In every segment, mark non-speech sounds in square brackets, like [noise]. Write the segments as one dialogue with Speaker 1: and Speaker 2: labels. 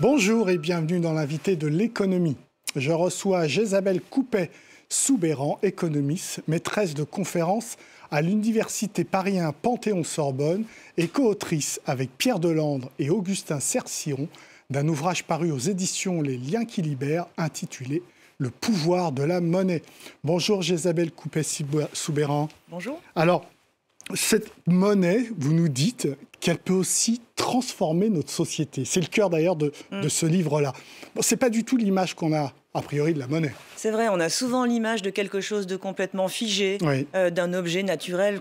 Speaker 1: Bonjour et bienvenue dans l'invité de l'économie. Je reçois Jésabelle Coupet, Soubéran, économiste, maîtresse de conférences à l'Université Paris Panthéon-Sorbonne et co-autrice avec Pierre Delandre et Augustin Cerciron d'un ouvrage paru aux éditions Les Liens qui libèrent intitulé Le pouvoir de la monnaie. Bonjour Jésabelle Coupet-Soubéran. Bonjour. Alors, cette monnaie, vous nous dites qu'elle peut aussi transformer notre société. C'est le cœur d'ailleurs de, mm. ce livre-là. Ce n'est pas du tout l'image qu'on a a priori de la monnaie.
Speaker 2: C'est vrai, on a souvent l'image de quelque chose de complètement figé, euh, d'un objet naturel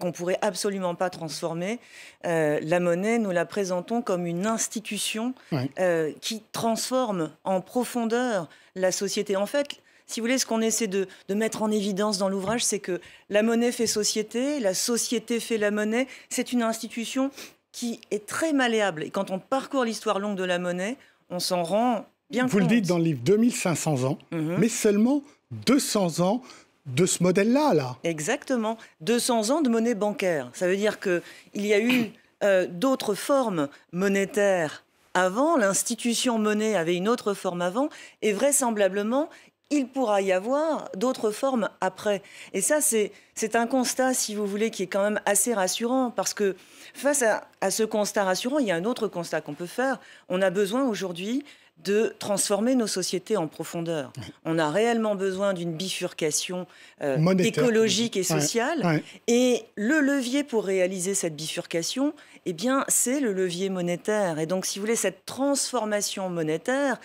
Speaker 2: qu'on ne pourrait absolument pas transformer. Euh, la monnaie, nous la présentons comme une institution euh, qui transforme en profondeur la société. En fait, si vous voulez, ce qu'on essaie de, mettre en évidence dans l'ouvrage, c'est que la monnaie fait société, la société fait la monnaie. C'est une institution qui est très malléable. Et quand on parcourt l'histoire longue de la monnaie, on s'en rend bien
Speaker 1: compte. Vous le dites dans le livre 2500 ans, mhm. mais seulement 200 ans de ce modèle-là, là. Exactement. 200 ans de monnaie bancaire. Ça veut dire qu'il y a eu
Speaker 2: euh, d'autres formes monétaires avant, l'institution monnaie avait une autre forme avant, et vraisemblablement, il pourra y avoir d'autres formes après. Et ça, c'est un constat, si vous voulez, qui est quand même assez rassurant, parce que face à, ce constat rassurant, il y a un autre constat qu'on peut faire. On a besoin aujourd'hui de transformer nos sociétés en profondeur. On a réellement besoin d'une bifurcation euh, écologique et sociale. Et le levier pour réaliser cette bifurcation, eh bien, c'est le levier monétaire. Et donc, si vous voulez, cette transformation monétaire,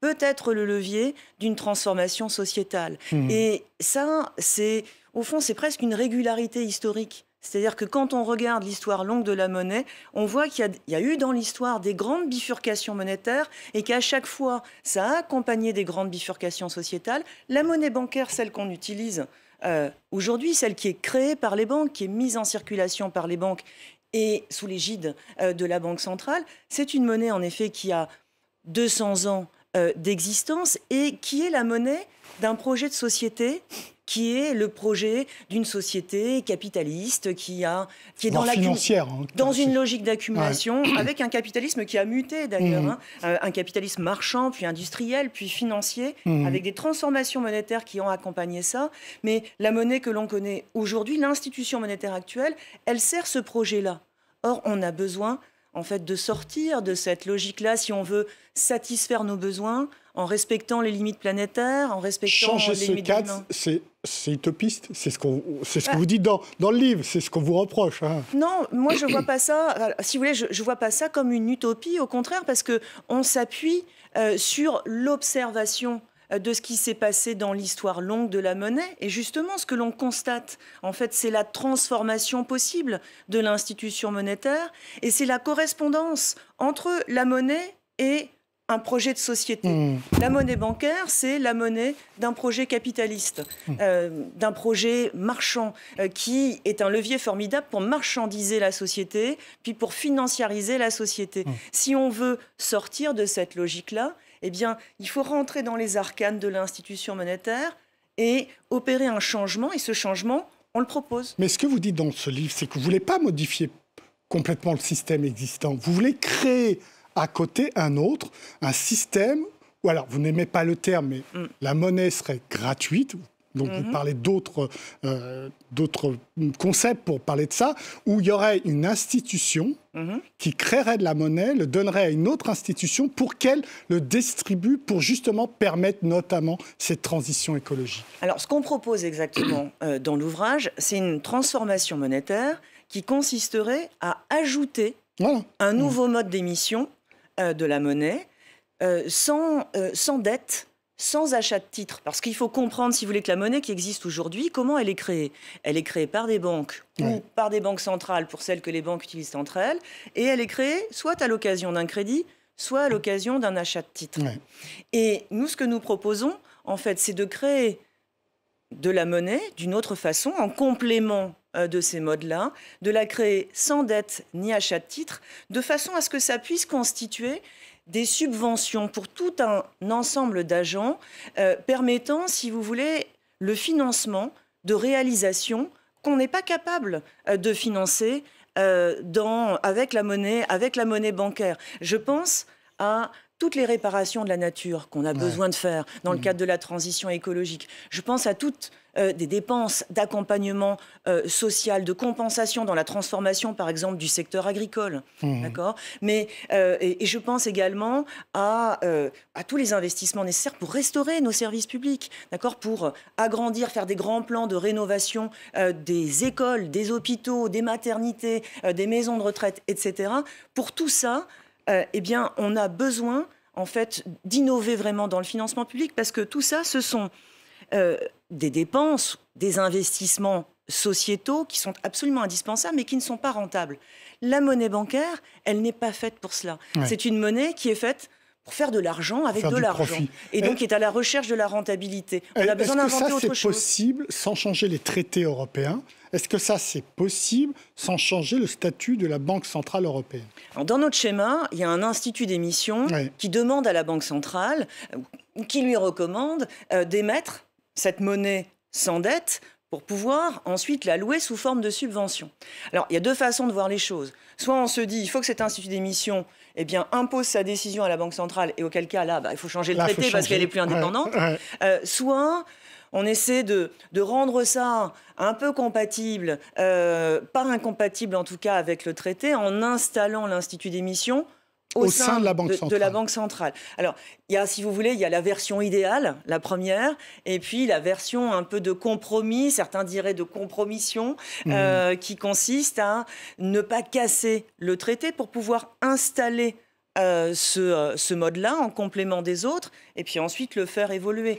Speaker 2: peut être le levier d'une transformation sociétale. Mmh. Et ça, c'est au fond, c'est presque une régularité historique. C'est-à-dire que quand on regarde l'histoire longue de la monnaie, on voit qu'il y, a eu dans l'histoire des grandes bifurcations monétaires et qu'à chaque fois, ça a accompagné des grandes bifurcations sociétales. La monnaie bancaire, celle qu'on utilise euh, aujourd'hui, celle qui est créée par les banques, qui est mise en circulation par les banques et sous l'égide euh, de la Banque centrale, c'est une monnaie en effet qui a 200 ans euh, d'existence et qui est la monnaie d'un projet de société qui est le projet d'une société capitaliste qui, a, qui est dans, la financière, hein. dans une logique d'accumulation, avec un capitalisme qui a muté d'ailleurs, mmh. hein. euh, un capitalisme marchand, puis industriel, puis financier, mmh. avec des transformations monétaires qui ont accompagné ça. Mais la monnaie que l'on connaît aujourd'hui, l'institution monétaire actuelle, elle sert ce projet-là. Or, on a besoin en fait, de sortir de cette logique-là si on veut satisfaire nos besoins en respectant les limites planétaires, en respectant les limites Changer
Speaker 1: ce cadre, c'est utopiste. C'est ce, c'est ce que bah. vous dites dans, le livre, c'est ce qu'on vous reproche. Hein.
Speaker 2: Non, moi je vois pas ça. Si vous voulez, je, vois pas ça comme une utopie. Au contraire, parce qu'on s'appuie euh, sur l'observation euh, de ce qui s'est passé dans l'histoire longue de la monnaie. Et justement, ce que l'on constate, en fait, c'est la transformation possible de l'institution monétaire et c'est la correspondance entre la monnaie et un projet de société. Hmm. La monnaie bancaire, c'est la monnaie d'un projet capitaliste, hmm. euh, d'un projet marchand, euh, qui est un levier formidable pour marchandiser la société, puis pour financiariser la société. Hmm. Si on veut sortir de cette logique-là, eh bien, il faut rentrer dans les arcanes de l'institution monétaire et opérer un changement. Et
Speaker 1: ce changement, on le propose. Mais ce que vous dites dans ce livre, c'est que vous ne voulez pas modifier complètement le système existant. Vous voulez créer à côté un autre, un système, ou alors vous n'aimez pas le terme, mais mm. la monnaie serait gratuite, donc vous mhm. parlez euh, d'autres concepts pour parler de ça, où il y aurait une institution mhm. qui créerait de la monnaie, le donnerait à une autre institution pour qu'elle le distribue, pour justement permettre notamment cette transition écologique.
Speaker 2: Alors ce qu'on propose exactement euh, dans l'ouvrage, c'est une transformation monétaire qui consisterait à ajouter un nouveau mode d'émission euh, de la monnaie sans, sans dette sans achat de titres. Parce qu'il faut comprendre, si vous voulez, que la monnaie qui existe aujourd'hui, comment elle est créée Elle est créée par des banques ou par des banques centrales, pour celles que les banques utilisent entre elles, et elle est créée soit à l'occasion d'un crédit, soit à l'occasion d'un achat de titres. Et nous, ce que nous proposons, en fait, c'est de créer de la monnaie d'une autre façon, en complément euh, de ces modes-là, de la créer sans dette ni achat de titres, de façon à ce que ça puisse constituer des subventions pour tout un ensemble d'agents euh, permettant, si vous voulez, le financement de réalisations qu'on n'est pas capable euh, de financer euh, dans, avec, la monnaie, avec la monnaie bancaire. Je pense à toutes les réparations de la nature qu'on a besoin de faire dans le mmh. cadre de la transition écologique. Je pense à toutes euh, des dépenses d'accompagnement euh, social, de compensation dans la transformation, par exemple, du secteur agricole. Mmh. D'accord Mais euh, et, je pense également à, à tous les investissements nécessaires pour restaurer nos services publics, d'accord Pour agrandir, faire des grands plans de rénovation des écoles, des hôpitaux, des maternités, des maisons de retraite, etc. Pour tout ça, euh, eh bien, on a besoin en fait d'innover vraiment dans le financement public parce que tout ça, ce sont euh, des dépenses, des investissements sociétaux qui sont absolument indispensables mais qui ne sont pas rentables. La monnaie bancaire, elle n'est pas faite pour cela. C'est une monnaie qui est faite pour faire de l'argent avec de l'argent. Et donc, est à la recherche de la rentabilité. On eh, a besoin d'inventer autre chose. Est-ce que ça, c'est
Speaker 1: possible sans changer les traités européens Est-ce que ça, c'est possible sans changer le statut de la Banque Centrale Européenne
Speaker 2: Dans notre schéma, il y a un institut d'émission qui demande à la Banque Centrale, euh, qui lui recommande euh, d'émettre cette monnaie sans dette pour pouvoir ensuite la louer sous forme de subvention. Alors, il y a deux façons de voir les choses. Soit on se dit, il faut que cet institut d'émission eh bien, impose sa décision à la Banque centrale, et auquel cas, là, bah, il faut changer le traité parce qu'elle est plus indépendante. Euh, soit on essaie de, rendre ça un peu compatible, euh, pas incompatible en tout cas avec le traité, en installant l'Institut d'émission au, sein, de, la banque, centrale. Alors, il y a, si vous voulez, il y a la version idéale, la première, et puis la version un peu de compromis, certains diraient de compromission, mmh. euh, qui consiste à ne pas casser le traité pour pouvoir installer euh, ce, euh, ce mode-là en complément des autres, et puis ensuite le faire évoluer.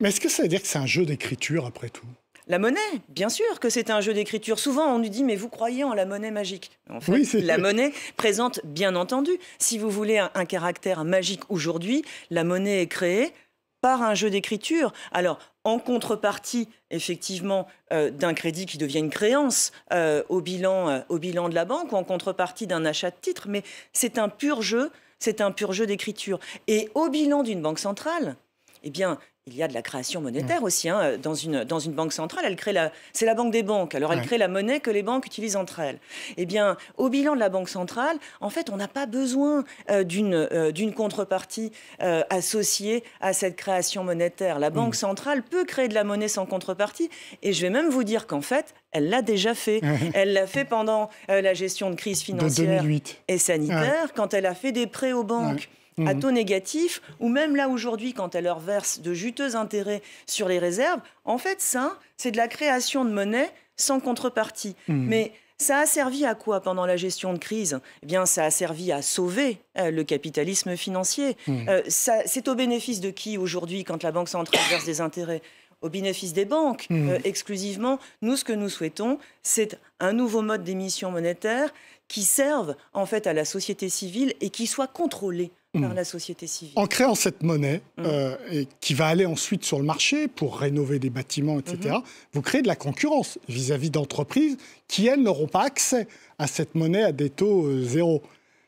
Speaker 1: Mais est-ce que ça veut dire que c'est un jeu d'écriture après tout
Speaker 2: la monnaie, bien sûr que c'est un jeu d'écriture. Souvent, on nous dit, mais vous croyez en la monnaie magique. En fait, la monnaie présente, bien entendu, si vous voulez un, caractère magique aujourd'hui, la monnaie est créée par un jeu d'écriture. Alors, en contrepartie, effectivement, euh, d'un crédit qui devient une créance euh, au, bilan, euh, au bilan de la banque, ou en contrepartie d'un achat de titres. mais c'est un pur jeu, c'est un pur jeu d'écriture. Et au bilan d'une banque centrale, eh bien, il y a de la création monétaire mm. aussi. Hein, dans, une, banque centrale, elle crée la, c'est la banque des banques. Alors elle crée la monnaie que les banques utilisent entre elles. Eh bien, au bilan de la banque centrale, en fait, on n'a pas besoin euh, euh, d'une, contrepartie euh, associée à cette création monétaire. La banque mm. centrale peut créer de la monnaie sans contrepartie. Et je vais même vous dire qu'en fait, elle l'a déjà fait. elle l'a fait pendant la gestion de crise financière et sanitaire, quand elle a fait des prêts aux banques à mhm. taux négatif, ou même là aujourd'hui, quand elle leur verse de juteux intérêts sur les réserves, en fait, ça, c'est de la création de monnaie sans contrepartie. Mhm. Mais ça a servi à quoi pendant la gestion de crise Eh bien, ça a servi à sauver euh, le capitalisme financier. Mhm. Euh, c'est au bénéfice de qui aujourd'hui quand la Banque centrale [coughs] verse des intérêts au bénéfice des banques euh, exclusivement. Nous, ce que nous souhaitons, c'est un nouveau mode d'émission monétaire qui serve en fait à la société civile et qui soit contrôlé Mmh. la société civile.
Speaker 1: En créant cette monnaie mmh. euh, qui va aller ensuite sur le marché pour rénover des bâtiments, etc., mmh. vous créez de la concurrence vis-à-vis d'entreprises qui, elles, n'auront pas accès à cette monnaie à des taux euh, zéro.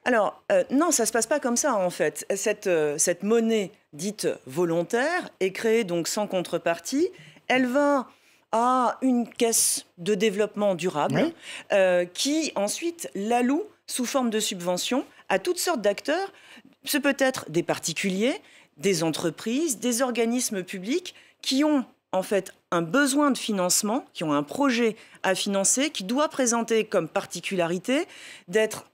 Speaker 1: Alors, euh, non, ça ne se passe pas comme ça, en fait. Cette, monnaie
Speaker 2: dite volontaire est créée donc sans contrepartie. Elle va à une caisse de développement durable qui ensuite la loue sous forme de subvention à toutes sortes d'acteurs. Ce peut être des particuliers, des entreprises, des organismes publics qui ont en fait un besoin de financement, qui ont un projet à financer, qui doit présenter comme particularité d'être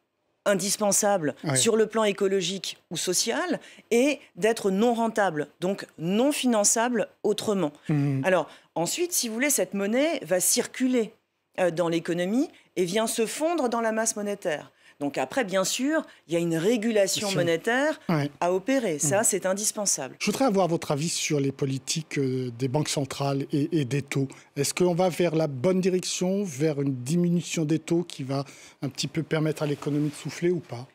Speaker 2: indispensable sur le plan écologique ou social et d'être non rentable, donc non finançable autrement. Mmh. Alors ensuite, si vous voulez, cette monnaie va circuler euh, dans l'économie et vient se fondre dans la masse monétaire. Donc après, bien sûr, il y a une régulation monétaire à opérer. Mm. Ça, c'est indispensable. Je
Speaker 1: voudrais avoir votre avis sur les politiques euh, des banques centrales et des taux. Est-ce qu'on va vers la bonne direction, vers une diminution des taux qui va un petit peu permettre à l'économie de souffler ou pas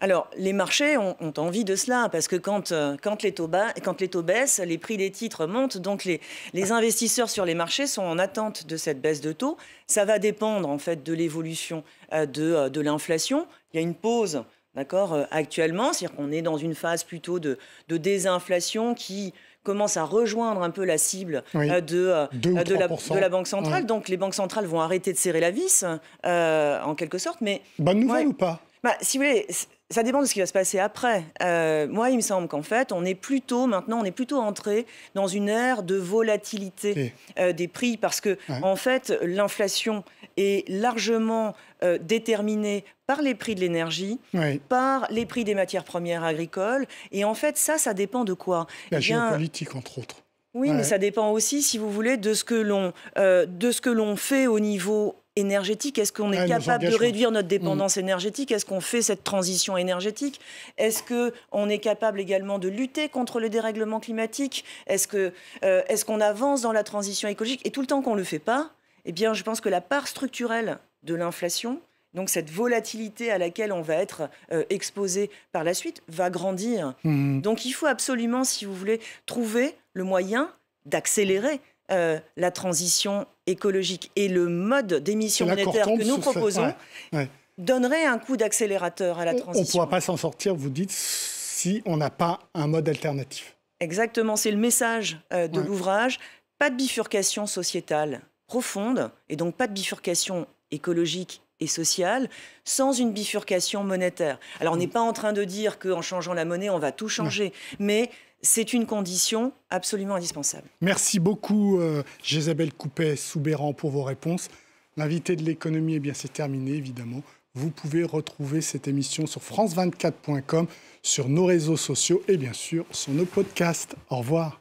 Speaker 2: alors, les marchés ont, envie de cela, parce que euh, quand, les taux baissent, les prix des titres montent, donc les, investisseurs sur les marchés sont en attente de cette baisse de taux. Ça va dépendre, en fait, de l'évolution euh, euh, de, l'inflation. Il y a une pause, d'accord, actuellement, c'est-à-dire qu'on est dans une phase plutôt de, désinflation qui commence à rejoindre un peu la cible de, la, Banque centrale. Donc les banques centrales vont arrêter de serrer la vis, en quelque sorte. Mais,
Speaker 1: Bonne nouvelle ou pas
Speaker 2: bah, si vous voulez, ça dépend de ce qui va se passer après. Euh, moi, il me semble qu'en fait, on est plutôt maintenant, on est plutôt entré dans une ère de volatilité euh, des prix parce que en fait, l'inflation est largement euh, déterminée par les prix de l'énergie, par les prix des matières premières agricoles, et en fait, ça, ça dépend de quoi La eh géopolitique,
Speaker 1: entre autres. Oui, mais ça
Speaker 2: dépend aussi, si vous voulez, de ce que l'on fait au niveau énergétique Est-ce qu'on est, capable de réduire notre mm. dépendance énergétique Est-ce qu'on fait cette transition énergétique Est-ce qu'on est capable également de lutter contre le dérèglement climatique Est-ce qu'on euh, est-ce qu'on avance dans la transition écologique Et tout le temps qu'on ne le fait pas, eh bien, je pense que la part structurelle de l'inflation, donc cette volatilité à laquelle on va être euh, exposé par la suite, va grandir. Mm. Donc il faut absolument, si vous voulez, trouver le moyen d'accélérer euh, la transition écologique
Speaker 1: et le mode d'émission monétaire que nous proposons
Speaker 2: donnerait un coup d'accélérateur à la transition. On ne
Speaker 1: pourra pas s'en sortir, vous dites, si on n'a pas un mode alternatif.
Speaker 2: Exactement, c'est le message euh, de l'ouvrage. Pas de bifurcation sociétale profonde, et donc pas de bifurcation écologique et sociale sans une bifurcation monétaire. Alors on n'est pas en train de dire qu'en changeant la monnaie, on va tout changer, mais c'est une condition absolument indispensable.
Speaker 1: Merci beaucoup, euh, Gisabelle Coupet-Soubéran, pour vos réponses. L'invité de l'économie, eh bien, c'est terminé, évidemment. Vous pouvez retrouver cette émission sur france24.com, sur nos réseaux sociaux et bien sûr sur nos podcasts. Au revoir.